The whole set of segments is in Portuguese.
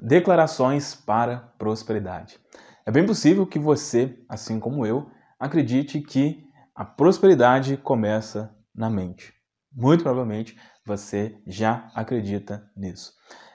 Declarações para prosperidade. É bem possível que você, assim como eu, acredite que a prosperidade começa na mente. Muito provavelmente você já acredita nisso.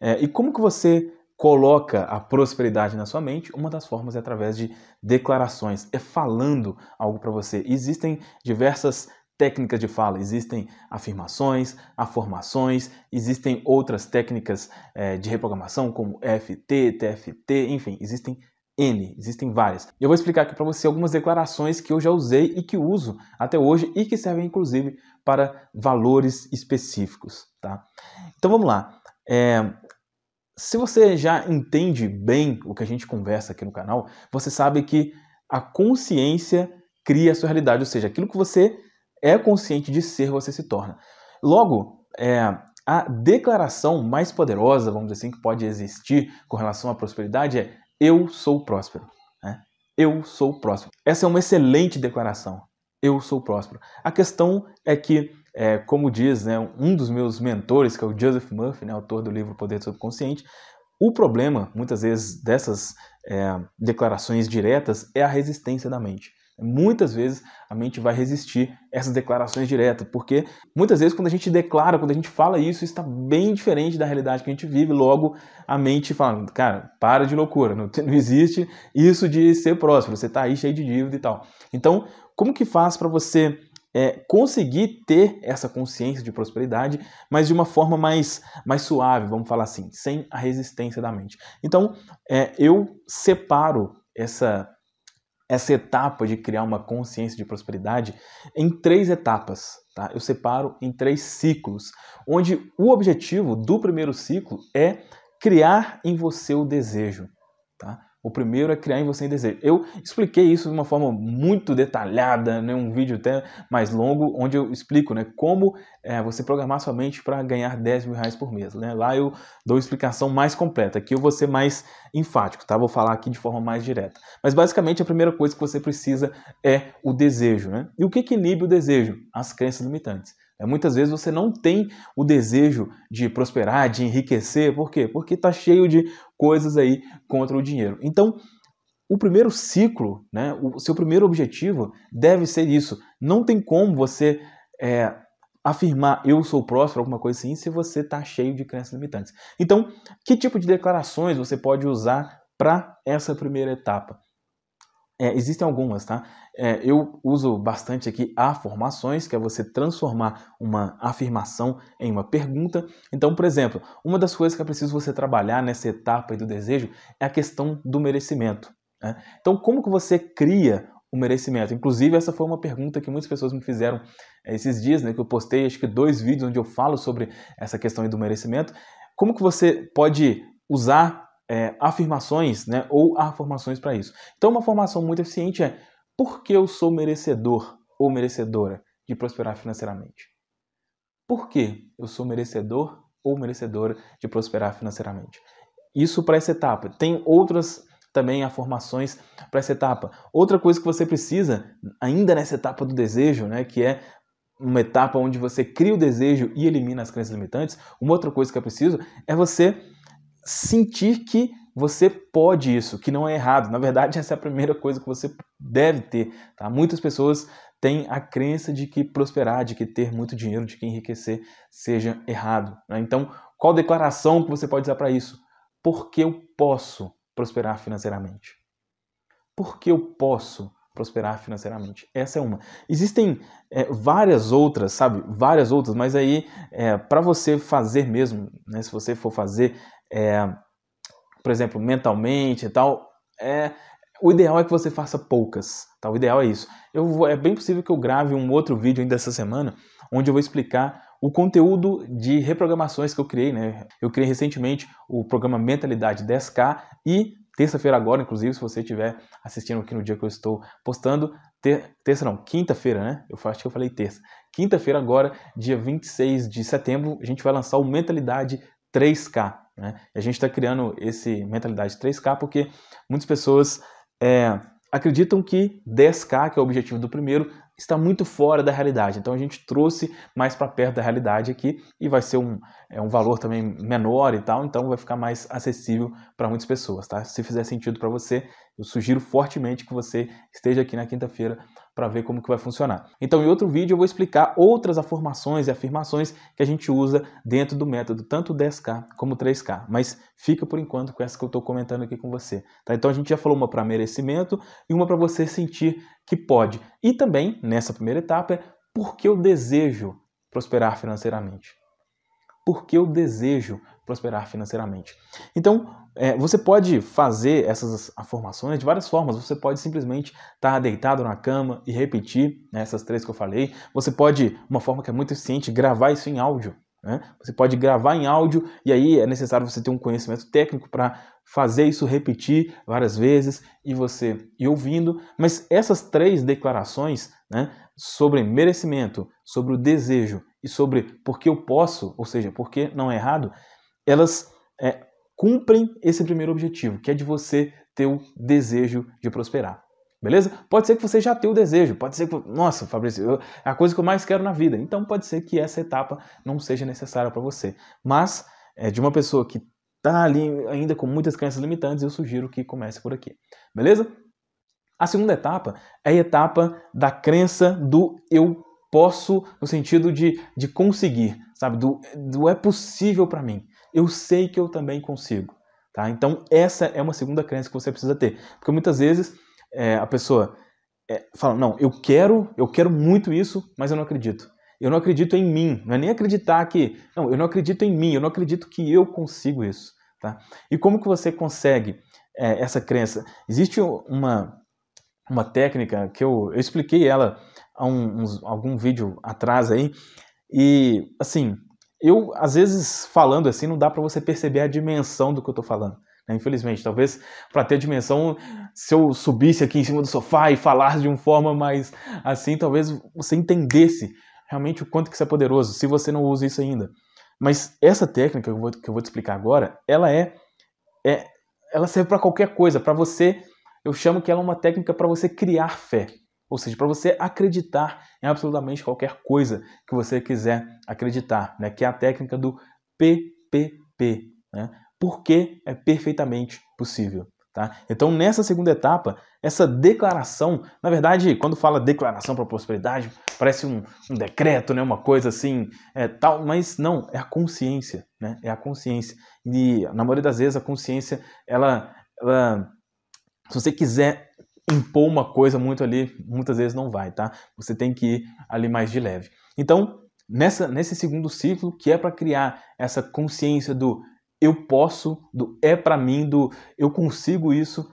É, e como que você coloca a prosperidade na sua mente? Uma das formas é através de declarações, é falando algo para você. Existem diversas técnicas de fala, existem afirmações, afirmações, existem outras técnicas é, de reprogramação como FT, TFT, enfim, existem N, existem várias. Eu vou explicar aqui para você algumas declarações que eu já usei e que uso até hoje e que servem inclusive para valores específicos, tá? Então vamos lá. É, se você já entende bem o que a gente conversa aqui no canal, você sabe que a consciência cria a sua realidade, ou seja, aquilo que você é consciente de ser você se torna. Logo, é, a declaração mais poderosa, vamos dizer assim, que pode existir com relação à prosperidade é eu sou próspero. Né? Eu sou próspero. Essa é uma excelente declaração. Eu sou próspero. A questão é que é, como diz né, um dos meus mentores, que é o Joseph Murphy, né, autor do livro Poder do Subconsciente, o problema, muitas vezes, dessas é, declarações diretas é a resistência da mente. Muitas vezes a mente vai resistir essas declarações diretas, porque muitas vezes quando a gente declara, quando a gente fala isso, está bem diferente da realidade que a gente vive, logo a mente fala, cara, para de loucura, não, não existe isso de ser próspero, você está aí cheio de dívida e tal. Então, como que faz para você é, conseguir ter essa consciência de prosperidade, mas de uma forma mais, mais suave, vamos falar assim, sem a resistência da mente. Então, é, eu separo essa essa etapa de criar uma consciência de prosperidade em três etapas. Tá? Eu separo em três ciclos, onde o objetivo do primeiro ciclo é criar em você o desejo. Tá? O primeiro é criar em você desejo. Eu expliquei isso de uma forma muito detalhada, né, um vídeo até mais longo, onde eu explico né, como é, você programar sua mente para ganhar 10 mil reais por mês. Né? Lá eu dou explicação mais completa, aqui eu vou ser mais enfático, tá? vou falar aqui de forma mais direta. Mas basicamente a primeira coisa que você precisa é o desejo. Né? E o que, que inibe o desejo? As crenças limitantes. É, muitas vezes você não tem o desejo de prosperar, de enriquecer, por quê? Porque está cheio de coisas aí contra o dinheiro. Então, o primeiro ciclo, né, o seu primeiro objetivo deve ser isso. Não tem como você é, afirmar eu sou próspero, alguma coisa assim, se você está cheio de crenças limitantes. Então, que tipo de declarações você pode usar para essa primeira etapa? É, existem algumas, tá? É, eu uso bastante aqui afirmações, que é você transformar uma afirmação em uma pergunta. Então, por exemplo, uma das coisas que é preciso você trabalhar nessa etapa do desejo é a questão do merecimento. Né? Então, como que você cria o merecimento? Inclusive, essa foi uma pergunta que muitas pessoas me fizeram é, esses dias, né? Que eu postei, acho que dois vídeos onde eu falo sobre essa questão do merecimento. Como que você pode usar é, afirmações né, ou afirmações para isso. Então, uma formação muito eficiente é por que eu sou merecedor ou merecedora de prosperar financeiramente? Por que eu sou merecedor ou merecedora de prosperar financeiramente? Isso para essa etapa. Tem outras também afirmações para essa etapa. Outra coisa que você precisa, ainda nessa etapa do desejo, né, que é uma etapa onde você cria o desejo e elimina as crenças limitantes, uma outra coisa que é preciso é você sentir que você pode isso, que não é errado. Na verdade, essa é a primeira coisa que você deve ter. Tá? Muitas pessoas têm a crença de que prosperar, de que ter muito dinheiro, de que enriquecer seja errado. Né? Então, qual declaração que você pode usar para isso? Porque eu posso prosperar financeiramente. Porque eu posso prosperar financeiramente. Essa é uma. Existem é, várias outras, sabe? Várias outras, mas aí é, para você fazer mesmo, né? se você for fazer é, por exemplo, mentalmente e tal, é, o ideal é que você faça poucas, tá? O ideal é isso. Eu vou, é bem possível que eu grave um outro vídeo ainda essa semana, onde eu vou explicar o conteúdo de reprogramações que eu criei, né? Eu criei recentemente o programa Mentalidade 10K e terça-feira agora, inclusive, se você estiver assistindo aqui no dia que eu estou postando, ter, terça não, quinta-feira, né? Eu acho que eu falei terça. Quinta-feira agora, dia 26 de setembro, a gente vai lançar o Mentalidade 3K. Né? E a gente está criando esse mentalidade 3K porque muitas pessoas é, acreditam que 10K, que é o objetivo do primeiro, está muito fora da realidade. Então a gente trouxe mais para perto da realidade aqui e vai ser um, é, um valor também menor e tal, então vai ficar mais acessível para muitas pessoas, tá? Se fizer sentido para você, eu sugiro fortemente que você esteja aqui na quinta-feira para ver como que vai funcionar. Então, em outro vídeo eu vou explicar outras afirmações e afirmações que a gente usa dentro do método, tanto 10K como 3K. Mas fica por enquanto com essa que eu estou comentando aqui com você. Tá? Então, a gente já falou uma para merecimento e uma para você sentir que pode. E também, nessa primeira etapa, é por que eu desejo prosperar financeiramente? Por que eu desejo prosperar financeiramente. Então, é, você pode fazer essas afirmações de várias formas. Você pode simplesmente estar tá deitado na cama e repetir né, essas três que eu falei. Você pode, uma forma que é muito eficiente, gravar isso em áudio. Né? Você pode gravar em áudio e aí é necessário você ter um conhecimento técnico para fazer isso repetir várias vezes e você ir ouvindo. Mas essas três declarações né, sobre merecimento, sobre o desejo e sobre porque eu posso, ou seja, porque não é errado, elas é, cumprem esse primeiro objetivo, que é de você ter o desejo de prosperar. Beleza? Pode ser que você já tenha o desejo, pode ser que, nossa, Fabrício, é a coisa que eu mais quero na vida. Então pode ser que essa etapa não seja necessária para você. Mas é, de uma pessoa que está ali ainda com muitas crenças limitantes, eu sugiro que comece por aqui. Beleza? A segunda etapa é a etapa da crença do eu posso, no sentido de, de conseguir, sabe? Do, do é possível para mim eu sei que eu também consigo. Tá? Então, essa é uma segunda crença que você precisa ter. Porque muitas vezes é, a pessoa é, fala, não, eu quero, eu quero muito isso, mas eu não acredito. Eu não acredito em mim. Não é nem acreditar que, não, eu não acredito em mim, eu não acredito que eu consigo isso. Tá? E como que você consegue é, essa crença? Existe uma, uma técnica que eu, eu expliquei ela há um, uns, algum vídeo atrás aí, e assim, eu, às vezes, falando assim, não dá para você perceber a dimensão do que eu estou falando. Né? Infelizmente, talvez para ter dimensão, se eu subisse aqui em cima do sofá e falasse de uma forma mais assim, talvez você entendesse realmente o quanto que isso é poderoso, se você não usa isso ainda. Mas essa técnica que eu vou, que eu vou te explicar agora, ela é, é ela serve para qualquer coisa, para você, eu chamo que ela é uma técnica para você criar fé. Ou seja, para você acreditar em absolutamente qualquer coisa que você quiser acreditar, né? que é a técnica do PPP. Né? Porque é perfeitamente possível. Tá? Então, nessa segunda etapa, essa declaração, na verdade, quando fala declaração para prosperidade, parece um, um, decreto, né? uma coisa assim, é, tal, mas não, é a consciência, né? é a consciência. E na maioria das vezes a consciência, ela, ela se você quiser impor uma coisa muito ali, muitas vezes não vai, tá? Você tem que ir ali mais de leve. Então, nessa, nesse segundo ciclo, que é para criar essa consciência do eu posso, do é para mim, do eu consigo isso,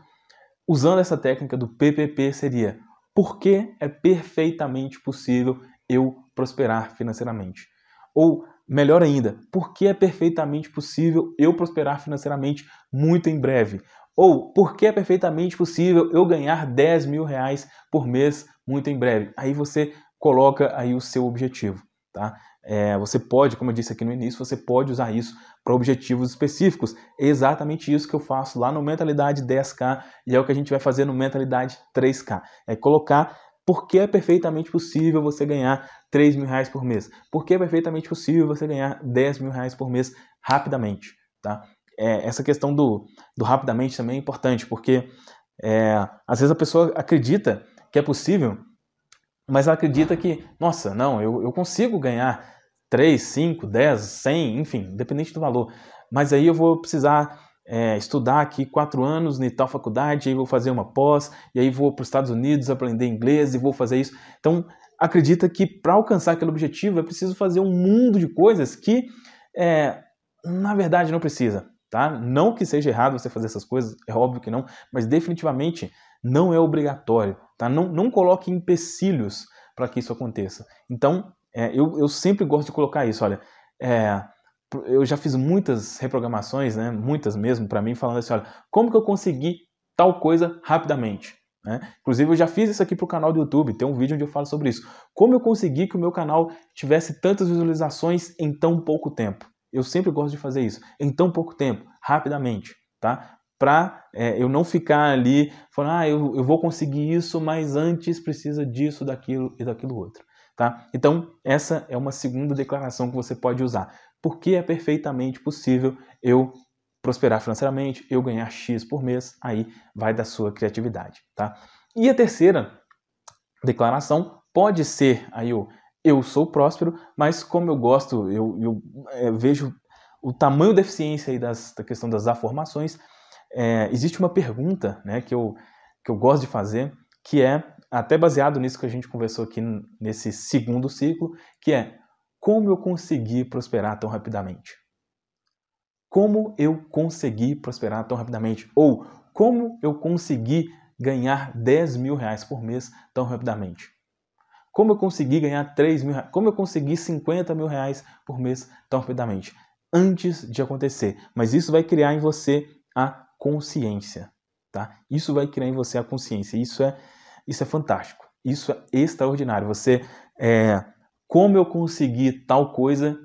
usando essa técnica do PPP seria por que é perfeitamente possível eu prosperar financeiramente. Ou melhor ainda, por que é perfeitamente possível eu prosperar financeiramente muito em breve. Ou por que é perfeitamente possível eu ganhar 10 mil reais por mês muito em breve? Aí você coloca aí o seu objetivo, tá? É, você pode, como eu disse aqui no início, você pode usar isso para objetivos específicos. É exatamente isso que eu faço lá no Mentalidade 10K e é o que a gente vai fazer no Mentalidade 3K. É colocar porque é perfeitamente possível você ganhar 3 mil reais por mês. Porque é perfeitamente possível você ganhar 10 mil reais por mês rapidamente, tá? é, essa questão do, do rapidamente também é importante, porque é, às vezes a pessoa acredita que é possível, mas ela acredita que, nossa, não, eu, eu consigo ganhar 3, 5, 10, 100, enfim, independente do valor. Mas aí eu vou precisar é, estudar aqui quatro anos em tal faculdade, aí vou fazer uma pós, e aí vou para os Estados Unidos aprender inglês e vou fazer isso. Então, acredita que para alcançar aquele objetivo é preciso fazer um mundo de coisas que, é, na verdade, não precisa tá? Não que seja errado você fazer essas coisas, é óbvio que não, mas definitivamente não é obrigatório, tá? Não, não coloque empecilhos para que isso aconteça. Então, é, eu, eu sempre gosto de colocar isso, olha, é, eu já fiz muitas reprogramações, né, muitas mesmo, para mim, falando assim, olha, como que eu consegui tal coisa rapidamente? Né? Inclusive, eu já fiz isso aqui para o canal do YouTube, tem um vídeo onde eu falo sobre isso. Como eu consegui que o meu canal tivesse tantas visualizações em tão pouco tempo? Eu sempre gosto de fazer isso, em tão pouco tempo, rapidamente, tá? Para é, eu não ficar ali falando, ah, eu, eu vou conseguir isso, mas antes precisa disso, daquilo e daquilo outro, tá? Então, essa é uma segunda declaração que você pode usar. Porque é perfeitamente possível eu prosperar financeiramente, eu ganhar X por mês, aí vai da sua criatividade, tá? E a terceira declaração pode ser aí o eu sou próspero, mas como eu gosto, eu, eu é, vejo o tamanho da eficiência aí das, da questão das afirmações, é, existe uma pergunta né, que, eu, que eu gosto de fazer, que é até baseado nisso que a gente conversou aqui nesse segundo ciclo, que é como eu consegui prosperar tão rapidamente? Como eu consegui prosperar tão rapidamente? Ou como eu consegui ganhar 10 mil reais por mês tão rapidamente? Como eu consegui ganhar 3 mil reais? Como eu consegui 50 mil reais por mês tão rapidamente? Antes de acontecer. Mas isso vai criar em você a consciência, tá? Isso vai criar em você a consciência. Isso é, isso é fantástico. Isso é extraordinário. Você, é, como eu consegui tal coisa,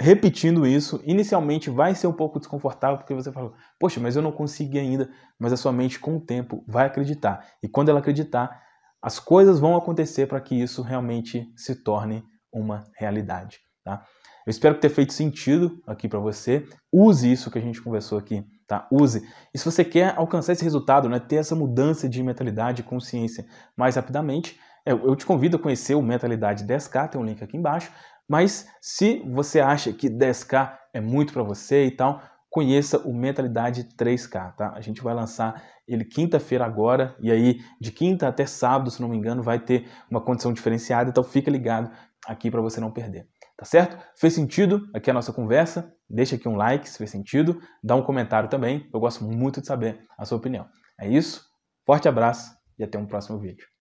repetindo isso, inicialmente vai ser um pouco desconfortável, porque você fala, poxa, mas eu não consegui ainda. Mas a sua mente, com o tempo, vai acreditar. E quando ela acreditar, as coisas vão acontecer para que isso realmente se torne uma realidade. Tá? Eu espero ter feito sentido aqui para você. Use isso que a gente conversou aqui, tá? Use. E se você quer alcançar esse resultado, né, ter essa mudança de mentalidade e consciência mais rapidamente, é, eu te convido a conhecer o Mentalidade 10K, tem um link aqui embaixo. Mas se você acha que 10K é muito para você e tal, conheça o Mentalidade 3K, tá? A gente vai lançar ele quinta-feira agora e aí de quinta até sábado, se não me engano, vai ter uma condição diferenciada, então fica ligado aqui para você não perder. Tá certo? Fez sentido aqui a nossa conversa? Deixa aqui um like se fez sentido, dá um comentário também, eu gosto muito de saber a sua opinião. É isso? Forte abraço e até um próximo vídeo.